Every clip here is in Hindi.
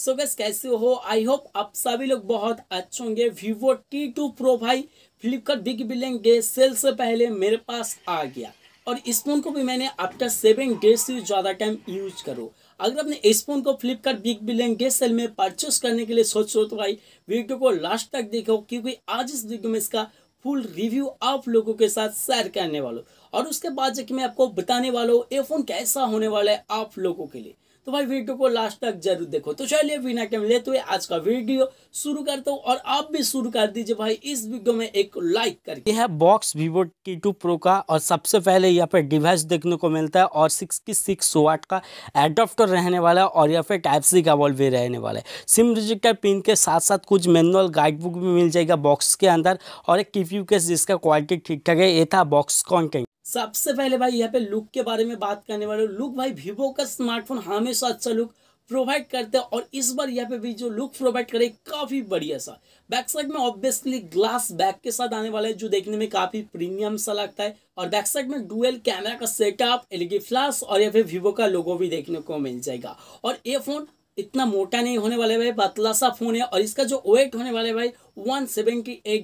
सो गैस कैसे हो आई होप आप सभी लोग बहुत अच्छे होंगे वीवो टी टू प्रो भाई Flipkart big billion day sale से पहले मेरे पास आ गया और इस फोन को भी मैंने आफ्टर सेवन डेज से ज़्यादा टाइम यूज करो अगर आपने इस फोन को Flipkart big billion day sale में परचेस करने के लिए सोच तो भाई वीडियो को लास्ट तक देखो क्योंकि आज इस वीडियो में इसका फुल रिव्यू आप लोगों के साथ शेयर करने वालों और उसके बाद जो मैं आपको बताने वाला हूँ ये फ़ोन कैसा होने वाला है आप लोगों के लिए तो भाई वीडियो को लास्ट तक जरूर देखो तो चलिए बिना के लेते हुए आज का वीडियो शुरू करता हूँ और आप भी शुरू कर दीजिए भाई इस वीडियो में एक लाइक करके यह है box Vivo T two pro का और सबसे पहले यहाँ पे डिवाइस देखने को मिलता है और सिक्सटी सिक्स वाट का एडोप्टर रहने वाला है और यहाँ पे टाइप सी का बॉल भी रहने वाला है सिम रिजिक्टर पिन के साथ साथ कुछ मैनुअल गाइड बुक भी मिल जाएगा बॉक्स के अंदर और एक टीपी केस जिसका क्वालिटी ठीक ठाक है ये था बॉक्स कॉन्टेंट सबसे पहले भाई यहाँ पे लुक के बारे में बात करने वाले लुक भाई वीवो का स्मार्टफोन हमेशा अच्छा लुक प्रोवाइड करते हैं और इस बार यहाँ पे भी जो लुक प्रोवाइड करे काफ़ी बढ़िया सा बैक साइड में ऑब्वियसली ग्लास बैक के साथ आने वाला है जो देखने में काफ़ी प्रीमियम सा लगता है और बैक साइड में डुअल कैमरा का सेटअप एलईडी फ्लैश और यहाँ पे वीवो का लोगो भी देखने को मिल जाएगा और ये फोन इतना मोटा नहीं होने वाला भाई पतला सा फोन है और इसका जो वेट होने वाला है भाई वन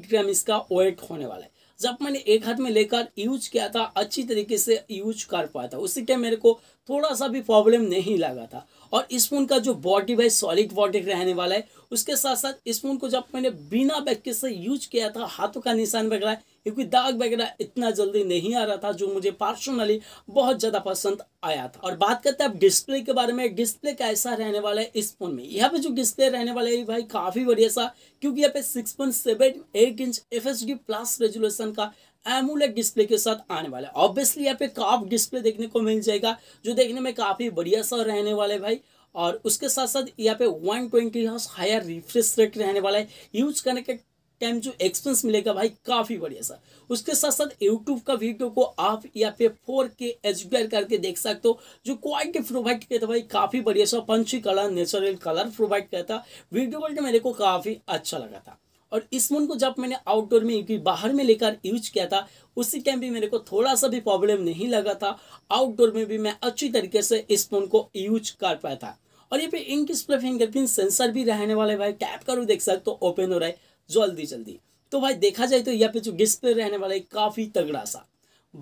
ग्राम इसका वेट होने वाला है जब मैंने एक हाथ में लेकर यूज किया था अच्छी तरीके से यूज कर पाया था उसी टाइम मेरे को थोड़ा सा भी प्रॉब्लम नहीं लगा था और इस फोन का जो बॉडी वाइज सॉलिड बॉडी रहने वाला है उसके साथ साथ इस फोन को जब मैंने बिना बैग से यूज किया था हाथों का निशान वगैरह क्योंकि दाग वगैरह इतना जल्दी नहीं आ रहा था जो मुझे पर्सनली बहुत ज़्यादा पसंद आया था और बात करते हैं डिस्प्ले के बारे में डिस्प्ले कैसा रहने वाला है इस फोन में यहाँ पे जो डिस्प्ले रहने वाला है भाई काफ़ी बढ़िया सा क्योंकि यहाँ पे six point inch F plus resolution का एमुलेट डिस्प्ले के साथ आने वाला है ऑब्वियसली यहाँ पे काफ डिस्प्ले देखने को मिल जाएगा जो देखने में काफ़ी बढ़िया सा रहने वाला है भाई और उसके साथ साथ यहाँ पे one twenty higher refresh rate रहने वाला है यूज करने के टाइम जो एक्सपीरियंस मिलेगा भाई काफ़ी बढ़िया सा उसके साथ साथ यूट्यूब का वीडियो को आप या फिर फोर के एच करके देख सकते हो जो क्वालिटी प्रोवाइड किया था भाई काफ़ी बढ़िया सा punchy colour natural colour provide किया था वीडियो क्वालिटी मेरे को काफ़ी अच्छा लगा था और इस फोन को जब मैंने आउटडोर में क्योंकि बाहर में लेकर यूज किया था उसी टाइम भी मेरे को थोड़ा सा भी प्रॉब्लम नहीं लगा था आउटडोर में भी मैं अच्छी तरीके से इस फोन को यूज कर पाया था और ये पे इंक डिस्प्ले फिंगरप्रिंट सेंसर भी रहने वाले भाई टैप करो देख सकते हो ओपन हो रहा है जल्दी जल्दी तो भाई देखा जाए तो यहाँ पे जो डिस्प्ले पे रहने वाला है काफ़ी तगड़ा सा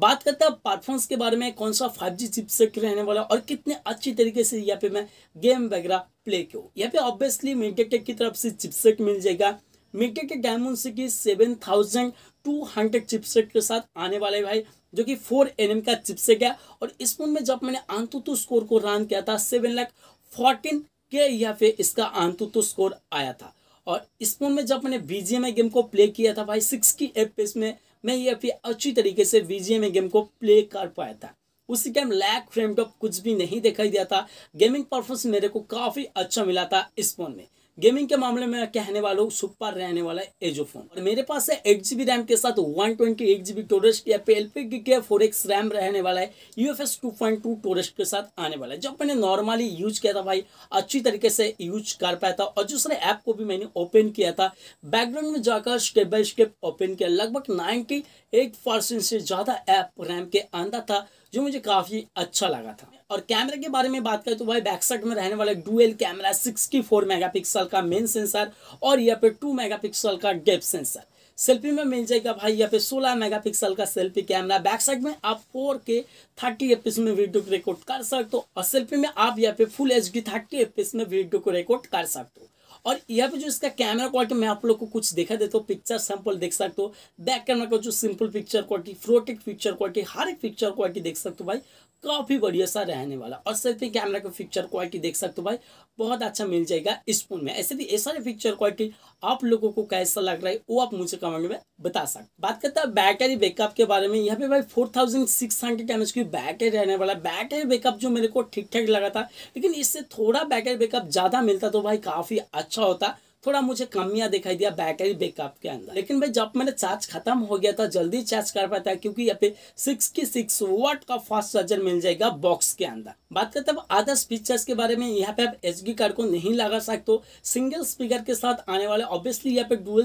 बात करते हैं परफॉर्मेंस के बारे में कौन सा फाइव जी चिपसेट रहने वाला और कितने अच्छी तरीके से यहाँ पे मैं गेम वगैरह प्ले क्यों यहाँ पे ऑब्वियसली मिडटेक की तरफ से चिपसेट मिल जाएगा मिडटेक के Dimensity seven thousand two hundred chipset के साथ आने वाले भाई जो कि फोर एन का चिपसेट है और इस फोन में जब मैंने आंतुतु स्कोर को रन किया था सेवन लैख फोर्टीन के यहाँ पे इसका आंतुतु स्कोर आया था और इस फोन में जब मैंने वी गेम को प्ले किया था भाई सिक्स की एफ में मैं ये अभी अच्छी तरीके से वी गेम को प्ले कर पाया था उसी टाइम लैक फ्रेम टॉप कुछ भी नहीं दिखाई दिया था गेमिंग परफॉर्मेंस मेरे को काफ़ी अच्छा मिला था इस फोन में गेमिंग के मामले में कहने वाला हूँ सुपर रहने वाला है एजो फोन और मेरे पास है एट जीबी रैम के साथ one twenty eight GB storage या एल पी के फोर एक्स रैम रहने वाला है U F S two point two storage के साथ आने वाला है जब मैंने नॉर्मली यूज किया था भाई अच्छी तरीके से यूज कर पाया था और दूसरे ऐप को भी मैंने ओपन किया था बैकग्राउंड में जाकर स्टेप बाई स्टेप ओपन किया लगभग नाइन्टी एट परसेंट से ज़्यादा ऐप रैम के अंदर था जो मुझे काफ़ी अच्छा लगा था और कैमरे के बारे में बात करें तो भाई बैकसाइड में रहने वाला डुअल कैमरा 64 मेगापिक्सल का मेन सेंसर और यहाँ पे 2 मेगापिक्सल का डेप सेंसर सेल्फी में मिल जाएगा भाई यहाँ पे 16 मेगापिक्सल का सेल्फी कैमरा बैक साइड में आप 4K 30 एफ में वीडियो को रिकॉर्ड कर सकते हो और सेल्फी में आप यहाँ पे full H D thirty F में वीडियो को रिकॉर्ड कर सकते हो और यहाँ पे जो इसका कैमरा क्वालिटी मैं आप लोग को कुछ देखा देता हूँ पिक्चर सैंपल देख सकते हो बैक कैमरा का जो सिंपल पिक्चर क्वालिटी फ्रोटेक पिक्चर क्वालिटी हर एक पिक्चर क्वालिटी देख सकते हो भाई काफ़ी बढ़िया सा रहने वाला और सर में कैमरा का पिक्चर क्वालिटी देख सकते हो भाई बहुत अच्छा मिल जाएगा इस फोन में ऐसे भी ऐसा पिक्चर क्वालिटी आप लोगों को कैसा लग रहा है वो आप मुझे कमेंट में बता सकते बात करते हैं बैटरी बैकअप के बारे में यहाँ पे भाई four thousand six hundred M H की बैटरी रहने वाला बैटरी बैकअप जो मेरे को ठीक ठाक लगा था लेकिन इससे थोड़ा बैटरी बैकअप ज़्यादा मिलता तो भाई काफ़ी अच्छा होता थोड़ा मुझे कमियां दिखाई दिया बैटरी बैकअप के अंदर लेकिन भाई जब मैंने चार्ज खत्म हो गया था जल्दी चार्ज कर पाता क्योंकि यहाँ पे सिक्स की सिक्स वाट का फास्ट चार्जर मिल जाएगा बॉक्स के अंदर बात करते हैं आदर्श फीचर्स के बारे में यहाँ पे आप एच कार्ड को नहीं लगा सकते हो सिंगल स्पीकर के साथ आने वाले ऑब्वियसली यहाँ पे डुअल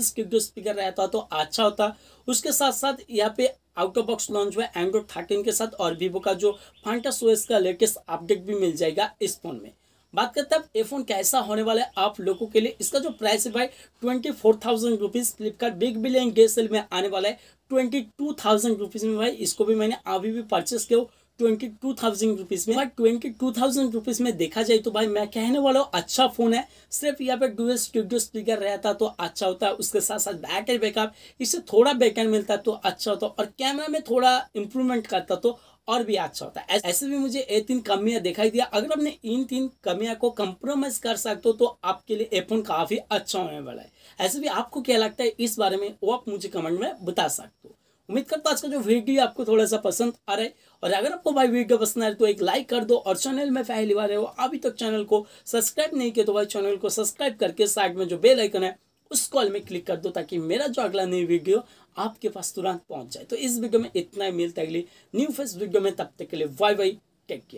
स्पीकर रहता तो अच्छा होता उसके साथ साथ यहाँ पे आउट ऑफ बॉक्स लॉन्च हुआ एंड्रॉइड थर्टीन के साथ और वीवो का जो फांटा सोएस का लेटेस्ट अपडेट भी मिल जाएगा इस फोन में बात करते हैं ये फोन कैसा होने वाला है आप लोगों के लिए इसका जो प्राइस है भाई twenty four thousand rupees Flipkart big billion day sale में आने वाला है ट्वेंटी टू थाउजेंड रुपीज़ में भाई इसको भी मैंने अभी भी परचेस किया ट्वेंटी टू थाउजेंड रुपीज़ में भाई ट्वेंटी टू थाउजेंड रुपीज़ में देखा जाए तो भाई मैं कहने वाला हूँ अच्छा फ़ोन है सिर्फ यहाँ पे डुअल स्टूडियो स्पीकर रहता तो अच्छा होता है उसके साथ साथ बैटरी बैकअप इससे थोड़ा बैकअप मिलता तो अच्छा होता और कैमरा में थोड़ा इंप्रूवमेंट करता तो और भी अच्छा होता है ऐसे में मुझे ये तीन कमियां दिखाई दिया अगर आपने इन तीन कमियां को कम्प्रोमाइज कर सकते हो तो आपके लिए ये फोन काफी अच्छा होने वाला है ऐसे भी आपको क्या लगता है इस बारे में वो आप मुझे कमेंट में बता सकते हो उम्मीद करता हूँ आज का जो वीडियो आपको थोड़ा सा पसंद आ रहा है और अगर आपको भाई वीडियो पसंद आए तो एक लाइक कर दो और चैनल में पहली बार है वो अभी तक चैनल को सब्सक्राइब नहीं किया तो भाई चैनल को सब्सक्राइब करके साइड में जो बेल आइकन है उस कॉल में क्लिक कर दो ताकि मेरा जो अगला नई वीडियो आपके पास तुरंत पहुंच जाए तो इस वीडियो में इतना ही मिलता है अगली न्यू फर्स्ट वीडियो में तब तक के लिए वाई वाई टेक केयर